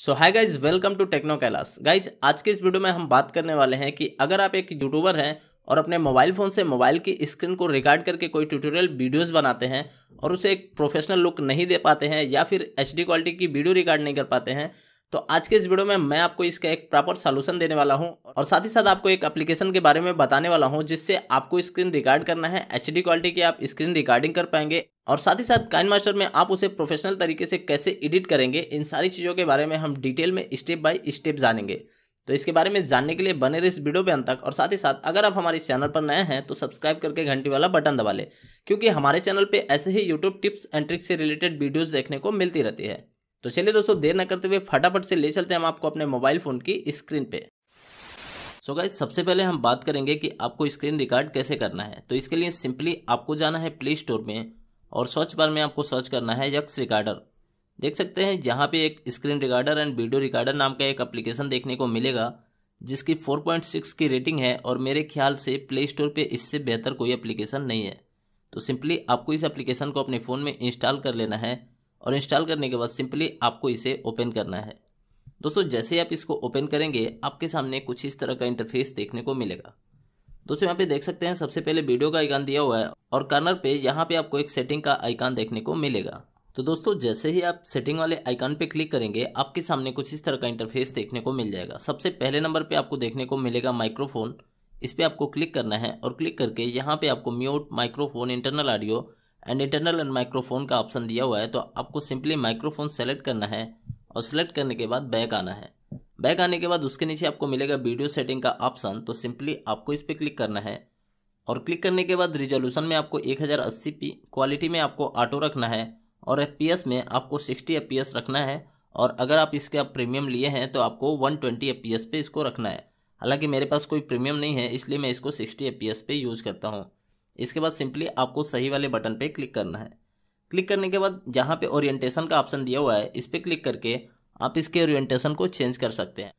so hi guys welcome to Techno Kailash guys आज के इस वीडियो में हम बात करने वाले हैं कि अगर आप एक यूट्यूबर हैं और अपने मोबाइल फ़ोन से मोबाइल की स्क्रीन को रिकॉर्ड करके कोई ट्यूटोरियल वीडियोस बनाते हैं और उसे एक प्रोफेशनल लुक नहीं दे पाते हैं या फिर एच क्वालिटी की वीडियो रिकॉर्ड नहीं कर पाते हैं तो आज के इस वीडियो में मैं आपको इसका एक प्रॉपर सोल्यूशन देने वाला हूं और साथ ही साथ आपको एक एप्लीकेशन के बारे में बताने वाला हूं जिससे आपको स्क्रीन रिकॉर्ड करना है एच क्वालिटी की आप स्क्रीन रिकॉर्डिंग कर पाएंगे और साथ ही साथ काइन मास्टर में आप उसे प्रोफेशनल तरीके से कैसे एडिट करेंगे इन सारी चीज़ों के बारे में हम डिटेल में स्टेप बाय स्टेप जानेंगे तो इसके बारे में जानने के लिए बने रहे इस वीडियो पे अंत तक और साथ ही साथ अगर आप हमारे चैनल पर नए हैं तो सब्सक्राइब करके घंटी वाला बटन दबा लें क्योंकि हमारे चैनल पे ऐसे ही यूट्यूब टिप्स एंड ट्रिक्स से रिलेटेड वीडियोस देखने को मिलती रहती है तो चलिए दोस्तों देर ना करते हुए फटाफट से ले चलते हैं हम आपको अपने मोबाइल फ़ोन की स्क्रीन पे सो गाइज सबसे पहले हम बात करेंगे कि आपको स्क्रीन रिकॉर्ड कैसे करना है तो इसके लिए सिंपली आपको जाना है प्ले स्टोर में और सर्च बार में आपको सर्च करना है यक्स रिकॉर्डर देख सकते हैं जहाँ पे एक screen recorder and video recorder नाम का एक एप्लीकेशन देखने को मिलेगा जिसकी 4.6 की रेटिंग है और मेरे ख्याल से प्ले स्टोर पे इससे बेहतर कोई एप्लीकेशन नहीं है तो सिंपली आपको इस एप्लीकेशन को अपने फ़ोन में इंस्टॉल कर लेना है और इंस्टॉल करने के बाद सिंपली आपको इसे ओपन करना है दोस्तों जैसे आप इसको ओपन करेंगे आपके सामने कुछ इस तरह का इंटरफेस देखने को मिलेगा दोस्तों यहाँ पे देख सकते हैं सबसे पहले वीडियो का आइकान दिया हुआ है और कॉर्नर पे यहाँ पे आपको एक सेटिंग का आइकान देखने को मिलेगा तो दोस्तों जैसे ही आप सेटिंग वाले आइकन पे क्लिक करेंगे आपके सामने कुछ इस तरह का इंटरफेस देखने को मिल जाएगा सबसे पहले नंबर पे आपको देखने को मिलेगा माइक्रोफोन इस पर आपको क्लिक करना है और क्लिक करके यहाँ पे आपको mute microphone internal audio and internal and microphone का ऑप्शन दिया हुआ है तो आपको सिंपली माइक्रोफोन सेलेक्ट करना है और सेलेक्ट करने के बाद बैक आना है बैक आने के बाद उसके नीचे आपको मिलेगा वीडियो सेटिंग का ऑप्शन तो सिंपली आपको इस पर क्लिक करना है और क्लिक करने के बाद रिजोल्यूशन में आपको 1080p क्वालिटी में आपको ऑटो रखना है और एफ में आपको सिक्सटी एफ रखना है और अगर आप आप प्रीमियम लिए हैं तो आपको 120 एफ पे इसको रखना है हालांकि मेरे पास कोई प्रीमियम नहीं है इसलिए मैं इसको 60 एफ पे यूज़ करता हूँ इसके बाद सिंपली आपको सही वाले बटन पे क्लिक करना है क्लिक करने के बाद जहाँ पे ओरिएंटेशन का ऑप्शन दिया हुआ है इस पर क्लिक करके आप इसके ओरिएंटेशन को चेंज कर सकते हैं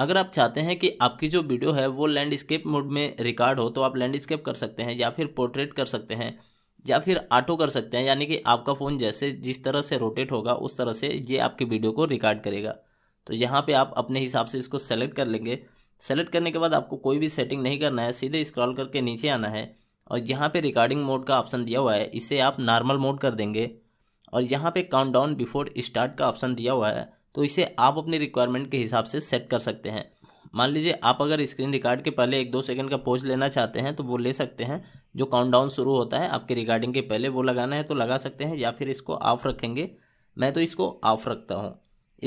अगर आप चाहते हैं कि आपकी जो वीडियो है वो लैंडस्केप मोड में रिकॉर्ड हो तो आप लैंडस्केप कर सकते हैं या फिर पोर्ट्रेट कर सकते हैं या फिर ऑटो कर सकते हैं यानी कि आपका फ़ोन जैसे जिस तरह से रोटेट होगा उस तरह से ये आपकी वीडियो को रिकॉर्ड करेगा तो यहाँ पे आप अपने हिसाब से इसको सेलेक्ट कर लेंगे सेलेक्ट करने के बाद आपको कोई भी सेटिंग नहीं करना है सीधे स्क्रॉल करके नीचे आना है और जहाँ पे रिकॉर्डिंग मोड का ऑप्शन दिया हुआ है इसे आप नॉर्मल मोड कर देंगे और यहाँ पे काउंट डाउन बिफोर स्टार्ट का ऑप्शन दिया हुआ है तो इसे आप अपनी रिक्वायरमेंट के हिसाब से सेट कर सकते हैं मान लीजिए आप अगर स्क्रीन रिकॉर्ड के पहले एक दो सेकंड का पोज लेना चाहते हैं तो वो ले सकते हैं जो काउंटडाउन शुरू होता है आपके रिकॉर्डिंग के पहले वो लगाना है तो लगा सकते हैं या फिर इसको ऑफ रखेंगे मैं तो इसको ऑफ रखता हूँ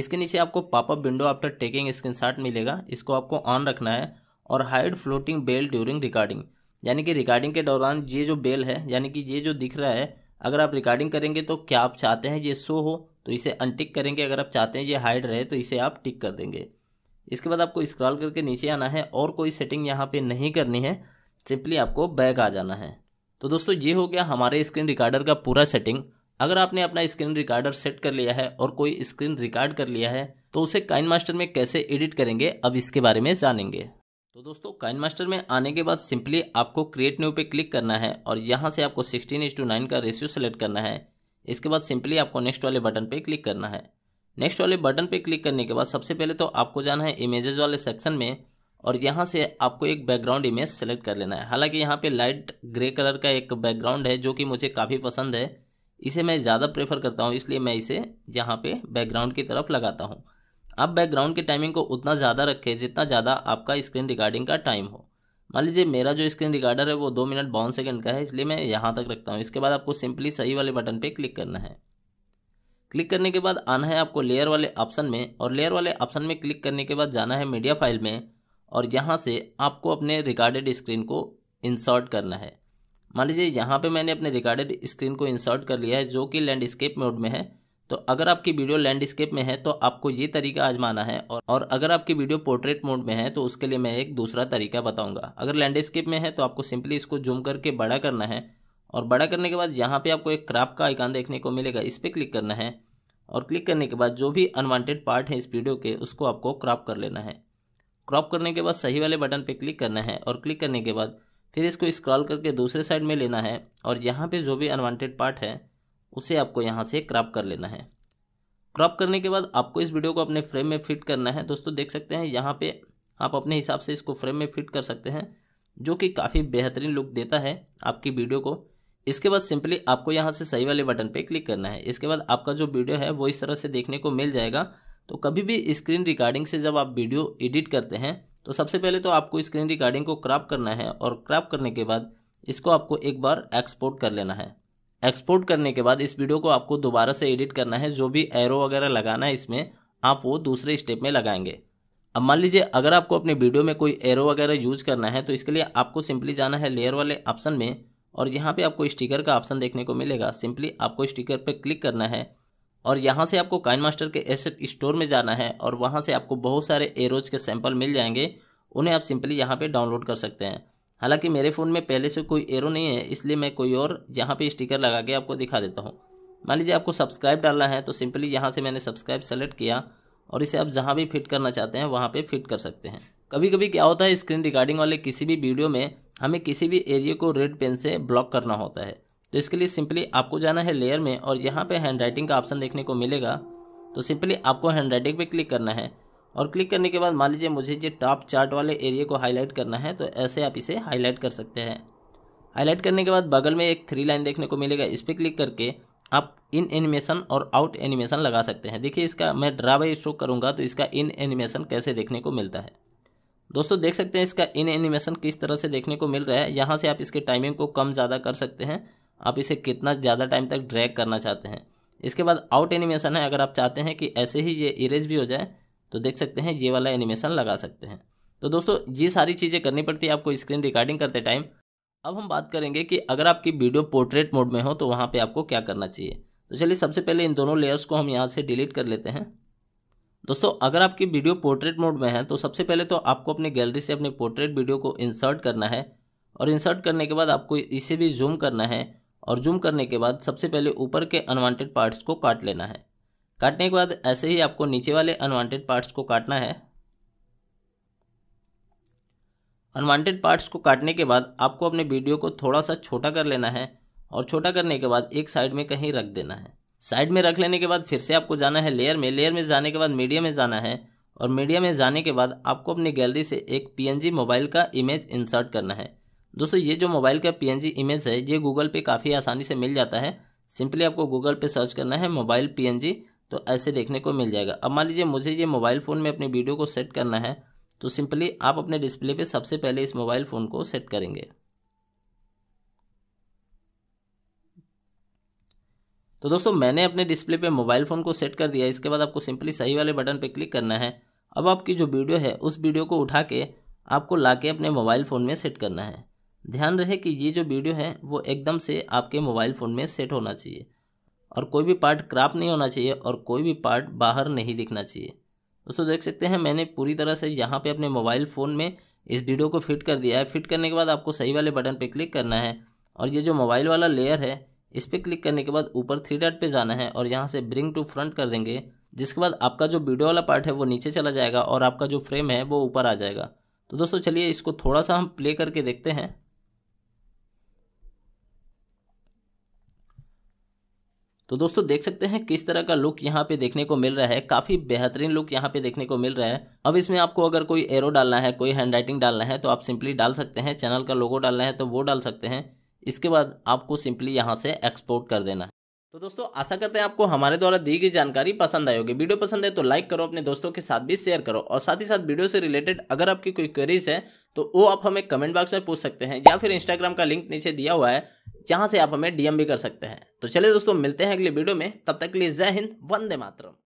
इसके नीचे आपको popup window after taking screen मिलेगा इसको आपको ऑन रखना है और hide floating bell during recording यानी कि रिकॉर्डिंग के दौरान ये जो बेल है यानी कि ये जो दिख रहा है अगर आप रिकॉर्डिंग करेंगे तो क्या आप चाहते हैं ये शो हो तो इसे अनटिक करेंगे अगर आप चाहते हैं ये हाइड रहे तो इसे आप टिक कर देंगे इसके बाद आपको स्क्रॉल करके नीचे आना है और कोई सेटिंग यहाँ पे नहीं करनी है सिंपली आपको बैक आ जाना है तो दोस्तों ये हो गया हमारे स्क्रीन रिकॉर्डर का पूरा सेटिंग अगर आपने अपना स्क्रीन रिकॉर्डर सेट कर लिया है और कोई स्क्रीन रिकॉर्ड कर लिया है तो उसे काइन मास्टर में कैसे एडिट करेंगे अब इसके बारे में जानेंगे तो दोस्तों काइन मास्टर में आने के बाद सिंपली आपको क्रिएट न्यू पे क्लिक करना है और यहाँ से आपको सिक्सटीन इंस टू नाइन का रेशियो सेलेक्ट करना है इसके बाद सिंपली आपको नेक्स्ट वाले बटन पे क्लिक करना है नेक्स्ट वाले बटन पे क्लिक करने के बाद सबसे पहले तो आपको जाना है इमेजेस वाले सेक्शन में और यहाँ से आपको एक बैकग्राउंड इमेज सेलेक्ट कर लेना है हालाँकि यहाँ पर लाइट ग्रे कलर का एक बैकग्राउंड है जो कि मुझे काफ़ी पसंद है इसे मैं ज़्यादा प्रेफर करता हूँ इसलिए मैं इसे यहाँ पर बैकग्राउंड की तरफ लगाता हूँ आप बैकग्राउंड के टाइमिंग को उतना ज़्यादा रखें जितना ज़्यादा आपका स्क्रीन रिकॉर्डिंग का टाइम हो मान लीजिए मेरा जो स्क्रीन रिकॉर्डर है वो दो मिनट बावन सेकंड का है इसलिए मैं यहाँ तक रखता हूँ इसके बाद आपको सिंपली सही वाले बटन पे क्लिक करना है क्लिक करने के बाद आना है आपको लेयर वाले ऑप्शन में और लेयर वाले ऑप्शन में क्लिक करने के बाद जाना है मीडिया फाइल में और यहाँ से आपको अपने रिकॉर्डेड स्क्रीन को इंसर्ट करना है मान लीजिए यहाँ पर मैंने अपने रिकॉर्डेड स्क्रीन को इंसर्ट कर लिया है जो कि लैंडस्केप मोड में है तो अगर आपकी वीडियो लैंडस्केप में है तो आपको ये तरीका आजमाना है और और अगर आपकी वीडियो पोर्ट्रेट मोड में है तो उसके लिए मैं एक दूसरा तरीका बताऊंगा अगर लैंडस्केप में है तो आपको सिंपली इसको जूम करके बड़ा करना है और बड़ा करने के बाद यहाँ पे आपको एक क्राप का आइकान देखने को मिलेगा इस पर क्लिक करना है और क्लिक करने के बाद जो भी अनवांटेड पार्ट है इस वीडियो के उसको आपको क्रॉप कर लेना है क्रॉप करने के बाद सही वाले बटन पर क्लिक करना है और क्लिक करने के बाद फिर इसको स्क्रॉल करके दूसरे साइड में लेना है और यहाँ पर जो भी अनवांटेड पार्ट है उसे आपको यहाँ से क्रॉप कर लेना है क्रॉप करने के बाद आपको इस वीडियो को अपने फ्रेम में फिट करना है दोस्तों देख सकते हैं यहाँ पे आप अपने हिसाब से इसको फ्रेम में फिट कर सकते हैं जो कि काफ़ी बेहतरीन लुक देता है आपकी वीडियो को इसके बाद सिंपली आपको यहाँ से सही वाले बटन पर क्लिक करना है इसके बाद आपका जो वीडियो है वो इस तरह से देखने को मिल जाएगा तो कभी भी स्क्रीन रिकॉर्डिंग से जब आप वीडियो एडिट करते हैं तो सबसे पहले तो आपको स्क्रीन रिकॉर्डिंग को क्रॉप करना है और क्रॉप करने के बाद इसको आपको एक बार एक्सपोर्ट कर लेना है एक्सपोर्ट करने के बाद इस वीडियो को आपको दोबारा से एडिट करना है जो भी एरो वगैरह लगाना है इसमें आप वो दूसरे स्टेप में लगाएंगे अब मान लीजिए अगर आपको अपने वीडियो में कोई एरो वगैरह यूज करना है तो इसके लिए आपको सिंपली जाना है लेयर वाले ऑप्शन में और यहाँ पे आपको स्टिकर का ऑप्शन देखने को मिलेगा सिंपली आपको स्टिकर पर क्लिक करना है और यहाँ से आपको काइन मास्टर के एसेट स्टोर में जाना है और वहाँ से आपको बहुत सारे एरोज के सैंपल मिल जाएंगे उन्हें आप सिंपली यहाँ पर डाउनलोड कर सकते हैं हालांकि मेरे फ़ोन में पहले से कोई एरो नहीं है इसलिए मैं कोई और यहाँ पे स्टिकर लगा के आपको दिखा देता हूँ मान लीजिए आपको सब्सक्राइब डालना है तो सिंपली यहाँ से मैंने सब्सक्राइब सेलेक्ट किया और इसे आप जहाँ भी फिट करना चाहते हैं वहाँ पर फिट कर सकते हैं कभी कभी क्या होता है स्क्रीन रिकॉर्डिंग वाले किसी भी वीडियो में हमें किसी भी एरिए को रेड पेन से ब्लॉक करना होता है तो इसके लिए सिंपली आपको जाना है लेयर में और यहाँ पर हैंड राइटिंग का ऑप्शन देखने को मिलेगा तो सिंपली आपको हैंड राइटिंग क्लिक करना है और क्लिक करने के बाद मान लीजिए मुझे ये टॉप चार्ट वाले एरिया को हाईलाइट करना है तो ऐसे आप इसे हाईलाइट कर सकते हैं हाईलाइट करने के बाद बगल में एक थ्री लाइन देखने को मिलेगा इस पर क्लिक करके आप इन एनिमेशन और आउट एनिमेशन लगा सकते हैं देखिए इसका मैं ड्रा बाई स्ट्रोक करूँगा तो इसका इन एनिमेशन कैसे देखने को मिलता है दोस्तों देख सकते हैं इसका इन एनिमेशन किस तरह से देखने को मिल रहा है यहाँ से आप इसके टाइमिंग को कम ज़्यादा कर सकते हैं आप इसे कितना ज़्यादा टाइम तक ड्रैग करना चाहते हैं इसके बाद आउट एनिमेशन है अगर आप चाहते हैं कि ऐसे ही ये इरेज भी हो जाए तो देख सकते हैं ये वाला एनिमेशन लगा सकते हैं तो दोस्तों ये सारी चीज़ें करनी पड़ती है आपको स्क्रीन रिकॉर्डिंग करते टाइम अब हम बात करेंगे कि अगर आपकी वीडियो पोर्ट्रेट मोड में हो तो वहाँ पे आपको क्या करना चाहिए तो चलिए सबसे पहले इन दोनों लेयर्स को हम यहाँ से डिलीट कर लेते हैं दोस्तों अगर आपकी वीडियो पोर्ट्रेट मोड में है तो सबसे पहले तो आपको अपनी गैलरी से अपने पोर्ट्रेट वीडियो को इंसर्ट करना है और इंसर्ट करने के बाद आपको इसे भी जूम करना है और जूम करने के बाद सबसे पहले ऊपर के अनवांटेड पार्ट्स को काट लेना है काटने के बाद ऐसे ही आपको नीचे वाले अनवांटेड पार्ट्स को काटना है अनवांटेड पार्ट्स को काटने के बाद आपको अपने वीडियो को थोड़ा सा छोटा कर लेना है और छोटा करने के बाद एक साइड में कहीं रख देना है साइड में रख लेने के बाद फिर से आपको जाना है लेयर में लेयर में जाने के बाद मीडिया में जाना है और मीडिया में जाने के बाद आपको अपनी गैलरी से एक पी मोबाइल का इमेज इंसर्ट करना है दोस्तों ये जो मोबाइल का पी इमेज है ये गूगल पे काफ़ी आसानी से मिल जाता है सिंपली आपको गूगल पे सर्च करना है मोबाइल पी तो ऐसे देखने को मिल जाएगा अब मान लीजिए मुझे ये मोबाइल फ़ोन में अपने वीडियो को सेट करना है तो सिंपली आप अपने डिस्प्ले पे सबसे पहले इस मोबाइल फ़ोन को सेट करेंगे तो दोस्तों मैंने अपने डिस्प्ले पे मोबाइल फ़ोन को सेट कर दिया इसके बाद आपको सिंपली सही वाले बटन पे क्लिक करना है अब आपकी जो वीडियो है उस वीडियो को उठा के आपको ला के अपने मोबाइल फ़ोन में सेट करना है ध्यान रहे कि ये जो वीडियो है वो एकदम से आपके मोबाइल फ़ोन में सेट होना चाहिए और कोई भी पार्ट क्राप नहीं होना चाहिए और कोई भी पार्ट बाहर नहीं दिखना चाहिए दोस्तों देख सकते हैं मैंने पूरी तरह से यहाँ पे अपने मोबाइल फ़ोन में इस वीडियो को फिट कर दिया है फिट करने के बाद आपको सही वाले बटन पे क्लिक करना है और ये जो मोबाइल वाला लेयर है इस पर क्लिक करने के बाद ऊपर थ्री डाट पर जाना है और यहाँ से ब्रिंग टू फ्रंट कर देंगे जिसके बाद आपका जो वीडियो वाला पार्ट है वो नीचे चला जाएगा और आपका जो फ्रेम है वो ऊपर आ जाएगा तो दोस्तों चलिए इसको थोड़ा सा हम प्ले करके देखते हैं तो दोस्तों देख सकते हैं किस तरह का लुक यहाँ पे देखने को मिल रहा है काफ़ी बेहतरीन लुक यहाँ पे देखने को मिल रहा है अब इसमें आपको अगर कोई एरो डालना है कोई हैंड राइटिंग डालना है तो आप सिंपली डाल सकते हैं चैनल का लोगो डालना है तो वो डाल सकते हैं इसके बाद आपको सिंपली यहाँ से एक्सपोर्ट कर देना तो दोस्तों आशा करते हैं आपको हमारे द्वारा दी गई जानकारी पसंद आई होगी वीडियो पसंद है तो लाइक करो अपने दोस्तों के साथ भी शेयर करो और साथ ही साथ वीडियो से रिलेटेड अगर आपकी कोई क्वेरीज है तो वो आप हमें कमेंट बॉक्स में पूछ सकते हैं या फिर इंस्टाग्राम का लिंक नीचे दिया हुआ है जहाँ से आप हमें डीएम भी कर सकते हैं तो चलिए दोस्तों मिलते हैं अगले वीडियो में तब तक के लिए जय हिंद वंदे मातरम